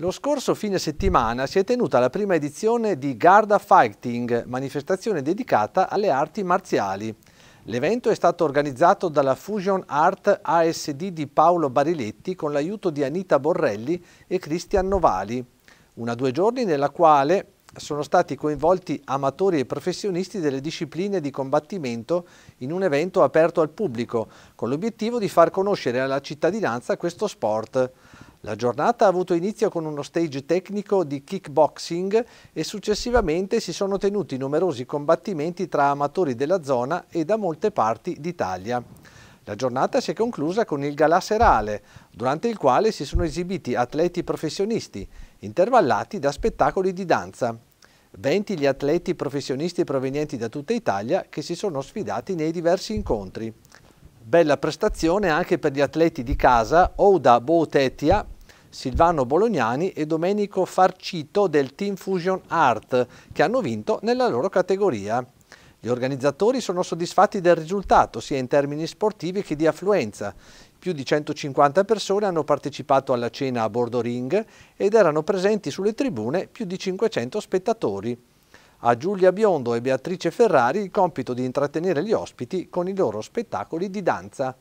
Lo scorso fine settimana si è tenuta la prima edizione di Garda Fighting, manifestazione dedicata alle arti marziali. L'evento è stato organizzato dalla Fusion Art ASD di Paolo Bariletti con l'aiuto di Anita Borrelli e Cristian Novali. Una due giorni nella quale sono stati coinvolti amatori e professionisti delle discipline di combattimento in un evento aperto al pubblico, con l'obiettivo di far conoscere alla cittadinanza questo sport. La giornata ha avuto inizio con uno stage tecnico di kickboxing e successivamente si sono tenuti numerosi combattimenti tra amatori della zona e da molte parti d'Italia. La giornata si è conclusa con il gala serale, durante il quale si sono esibiti atleti professionisti, intervallati da spettacoli di danza. 20 gli atleti professionisti provenienti da tutta Italia che si sono sfidati nei diversi incontri. Bella prestazione anche per gli atleti di casa Ouda Boutetia, Silvano Bolognani e Domenico Farcito del Team Fusion Art che hanno vinto nella loro categoria. Gli organizzatori sono soddisfatti del risultato sia in termini sportivi che di affluenza. Più di 150 persone hanno partecipato alla cena a bordo ring ed erano presenti sulle tribune più di 500 spettatori. A Giulia Biondo e Beatrice Ferrari il compito di intrattenere gli ospiti con i loro spettacoli di danza.